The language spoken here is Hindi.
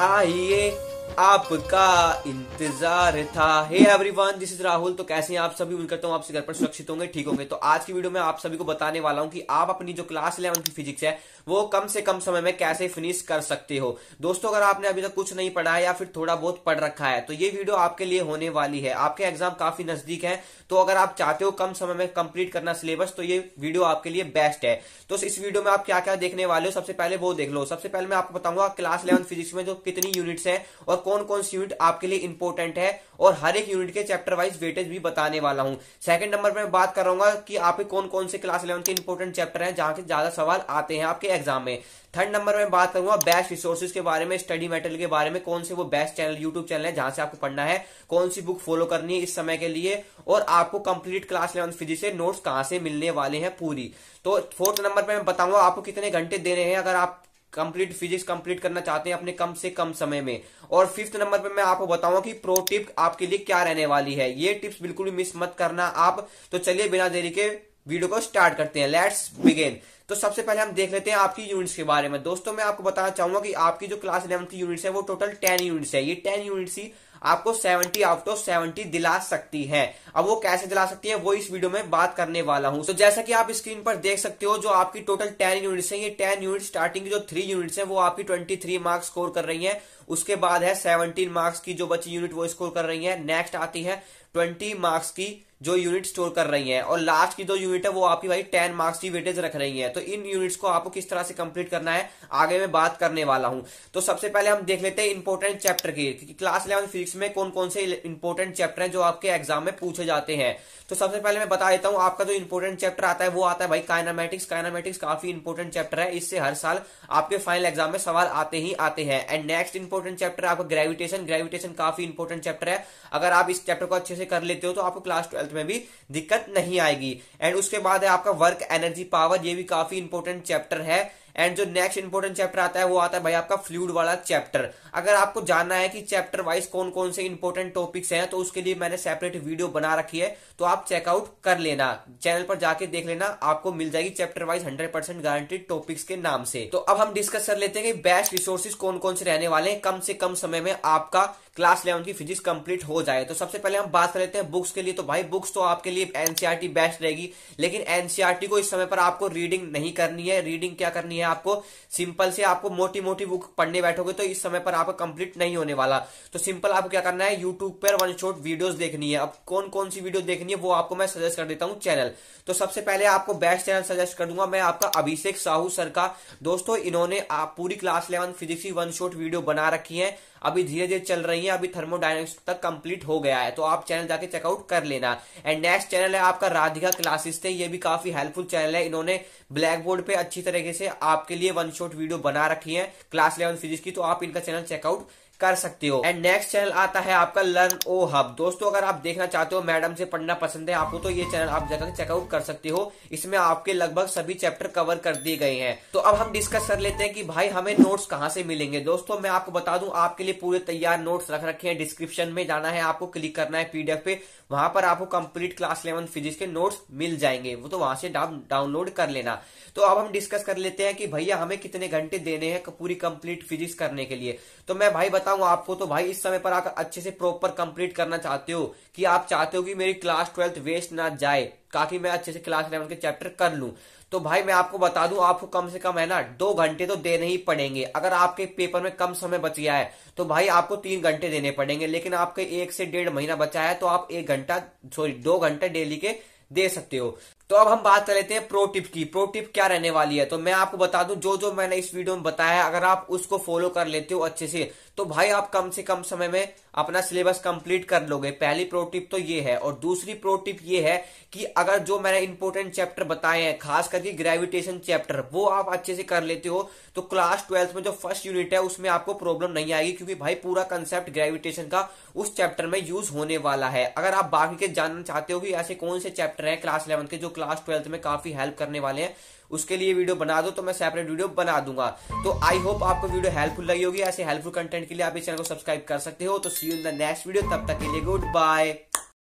Aê! आपका इंतजार था hey everyone this is Rahul तो कैसे हैं आप सभी उम्मीद करता हूँ आपसे घर पर सुरक्षित होंगे ठीक होंगे तो आज की वीडियो में आप सभी को बताने वाला हूँ कि आप अपनी जो क्लास इलेवन की फिजिक्स है वो कम से कम समय में कैसे फिनिश कर सकते हो दोस्तों अगर आपने अभी तक कुछ नहीं पढ़ा है या फिर थोड़ा बहुत पढ़ रखा है तो ये वीडियो आपके लिए होने वाली है आपके एग्जाम काफी नजदीक है तो अगर आप चाहते हो कम समय में कंप्लीट करना सिलेबस तो ये वीडियो आपके लिए बेस्ट है तो इस वीडियो में आप क्या क्या देखने वाले हो सबसे पहले वो देख लो सबसे पहले मैं आपको बताऊंगा क्लास इलेवन फिजिक्स में जो कितनी यूनिट्स है और और कौन कौन सी यूनिट आपके लिए इंपॉर्टेंट है और हर एक यूनिट के चैप्टर वाइज वेटेज भी बताने वाला हूं सेकंड नंबर पर मैं बात कर रहा कि आपके कौन कौन से क्लास इलेवन के इंपॉर्टेंट चैप्टर है जहां के ज्यादा सवाल आते हैं आपके एग्जाम में थर्ड नंबर में बात करूंगा बेस्ट रिसोर्सेज के बारे में स्टडी मेटेरियल के बारे में कौन से वो बेस्ट चैनल यूट्यूब चैनल है जहां से आपको पढ़ना है कौन सी बुक फॉलो करनी है इस समय के लिए और आपको कंप्लीट क्लास इलेवन फिजिक्स से नोट्स कहां से मिलने वाले हैं पूरी तो फोर्थ नंबर पर मैं बताऊंगा आपको कितने घंटे देने हैं अगर आप कंप्लीट फिजिक्स कंप्लीट करना चाहते हैं अपने कम से कम समय में और फिफ्थ नंबर पे मैं आपको बताऊंगा कि प्रो टिप आपके लिए क्या रहने वाली है ये टिप्स बिल्कुल मिस मत करना आप तो चलिए बिना देरी के वीडियो को स्टार्ट करते हैं लेट्स बिगेन तो सबसे पहले हम देख लेते हैं आपकी यूनिट्स के बारे में दोस्तों मैं आपको बताना चाहूंगा कि आपकी जो क्लास इलेवन की यूनिट्स है वो टोटल टेन यूनिट्स है ये टेन यूनिट्स ही आपको सेवेंटी आउट ऑफ सेवेंटी दिला सकती है अब वो कैसे दिला सकती है वो इस वीडियो में बात करने वाला हूं तो जैसा कि आप स्क्रीन पर देख सकते हो जो आपकी टोटल टेन यूनिट्स है ये टेन यूनिट स्टार्टिंग की जो थ्री यूनिट्स है वो आपकी ट्वेंटी थ्री मार्क्स स्कोर कर रही है उसके बाद है सेवनटीन मार्क्स की जो बची यूनिट वो स्कोर कर रही है नेक्स्ट आती है ट्वेंटी मार्क्स की जो यूनिट स्टोर कर रही हैं और लास्ट की जो यूनिट है वो आपकी भाई टेन मार्क्स की वेटेज रख रही हैं तो इन यूनिट्स को आपको किस तरह से कंप्लीट करना है आगे मैं बात करने वाला हूं तो सबसे पहले हम देख लेते हैं इंपोर्टेंट चैप्टर की क्योंकि क्लास इलेवन फिजिक्स में कौन कौन से इंपोर्टेंट चैप्टर है जो आपके एग्जाम में पूछे जाते हैं तो सबसे पहले मैं बता देता हूं आपका जो इंपोर्टेंट चैप्टर आता है वो आता है भाई काइनामेटिक्स काइनामेटिक्स काफी इंपॉर्टेंट चैप्टर है इससे हर साल आपके फाइनल एग्जाम में सवाल आते ही आते हैं एंड नेक्स्ट इंपोर्टेंट चैप्टर आपका ग्रेविटेशन ग्रेविटेशन काफी इंपॉर्टेंट चैप्टर है अगर आप इस चैप्टर को अच्छे से कर लेते हो तो आपको क्लास ट्वेल्थ हेल्थ में भी दिक्कत नहीं आएगी एंड उसके बाद है आपका वर्क एनर्जी पावर ये भी काफी इंपोर्टेंट चैप्टर है एंड जो नेक्स्ट इंपोर्टेंट चैप्टर आता है वो आता है भाई आपका फ्लूड वाला चैप्टर अगर आपको जानना है कि चैप्टर वाइज कौन कौन से इंपोर्टेंट टॉपिक्स हैं तो उसके लिए मैंने सेपरेट वीडियो बना रखी है तो आप चेकआउट कर लेना चैनल पर जाके देख लेना आपको मिल जाएगी chapter wise hundred percent guaranteed topics के नाम से तो अब हम डिस्कस कर लेते हैं कि बेस्ट रिसोर्सेज कौन कौन से रहने वाले हैं कम से कम समय में आपका क्लास इलेवन की फिजिक्स कंप्लीट हो जाए तो सबसे पहले हम बात कर लेते हैं बुक्स के लिए तो भाई बुक्स तो आपके लिए एनसीआरटी बेस्ट रहेगी लेकिन एनसीआरटी को इस समय पर आपको रीडिंग नहीं करनी है रीडिंग क्या करनी है आपको सिंपल से आपको मोटी मोटी बुक पढ़ने बैठोगे तो इस समय पर आपका कंप्लीट नहीं होने वाला तो सिंपल आपको क्या करना है यूट्यूब पर वन शॉट वीडियोस देखनी है अब कौन कौन सी वीडियो देखनी है वो आपको मैं सजेस्ट कर देता हूँ चैनल तो सबसे पहले आपको बेस्ट चैनल सजेस्ट कर दूंगा मैं आपका अभिषेक साहू सर का दोस्तों इन्होंने पूरी class eleven physics one shot video बना रखी है अभी धीरे धीरे चल रही है अभी थर्मोडाइनमिक्स तक कंप्लीट हो गया है तो आप चैनल जाके चेकआउट कर लेना एंड नेक्स्ट चैनल है आपका राधिका क्लासेस थे ये भी काफी हेल्पफुल चैनल है इन्होंने ब्लैक बोर्ड पे अच्छी तरीके से आपके लिए वन शॉट वीडियो बना रखी है क्लास इलेवन फिजिक्स की तो आप इनका चैनल चेकआउट कर सकते हो एंड नेक्स्ट चैनल आता है आपका लर्न ओ हब दोस्तों अगर आप देखना चाहते हो मैडम से पढ़ना पसंद है आपको तो ये चैनल आप जगह चेकआउट कर सकते हो इसमें आपके लगभग सभी चैप्टर कवर कर दिए गए हैं तो अब हम डिस्कस कर लेते हैं कि भाई हमें नोट्स कहाँ से मिलेंगे दोस्तों मैं आपको बता दू आपके लिए पूरे तैयार नोट्स रख रखे हैं डिस्क्रिप्शन में जाना है आपको क्लिक करना है पीडीएफ पे वहां पर आपको कम्प्लीट क्लास इलेवन फिजिक्स के नोट्स मिल जाएंगे वो तो वहां से डाउनलोड कर लेना तो अब हम डिस्कस कर लेते हैं कि भैया हमें कितने घंटे देने हैं पूरी कम्प्लीट फिजिक्स करने के लिए तो मैं भाई बता चाहता आपको तो भाई इस समय पर आकर अच्छे से प्रॉपर कंप्लीट करना चाहते हो कि आप चाहते हो कि मेरी क्लास ट्वेल्थ वेस्ट ना जाए ताकि मैं अच्छे से क्लास इलेवन के चैप्टर कर लूं तो भाई मैं आपको बता दूं आपको कम से कम है ना दो घंटे तो देने ही पड़ेंगे अगर आपके पेपर में कम समय बच गया है तो भाई आपको तीन घंटे देने पड़ेंगे लेकिन आपके एक से डेढ़ महीना बचा है तो आप एक घंटा सॉरी दो घंटे डेली के दे सकते हो तो अब हम बात कर लेते हैं प्रो टिप की प्रो टिप क्या रहने वाली है तो मैं आपको बता दूं जो जो मैंने इस वीडियो में बताया है अगर आप उसको फॉलो कर लेते हो अच्छे से तो भाई आप कम से कम समय में अपना सिलेबस कंप्लीट कर लोगे पहली प्रो टिप तो ये है और दूसरी प्रो टिप ये है कि अगर जो मैंने इंपोर्टेंट चैप्टर बताए हैं खास करके ग्रेविटेशन चैप्टर वो आप अच्छे से कर लेते हो तो क्लास ट्वेल्थ में जो फर्स्ट यूनिट है उसमें आपको प्रॉब्लम नहीं आएगी क्योंकि भाई पूरा कंसेप्ट ग्रेविटेशन का उस चैप्टर में यूज होने वाला है अगर आप बाकी के जानना चाहते हो कि ऐसे कौन से चैप्टर है क्लास इलेवन के जो क्लास ट्वेल्थ में काफ़ी हेल्प करने वाले हैं उसके लिए वीडियो बना दो तो मैं सेपरेट वीडियो बना दूंगा तो आई होप आपको वीडियो हेल्पफुल लगी होगी ऐसे हेल्पफुल कंटेंट के लिए आप इस चैनल को सब्सक्राइब कर सकते हो तो see you in the next video तब तक के लिए गुड बाय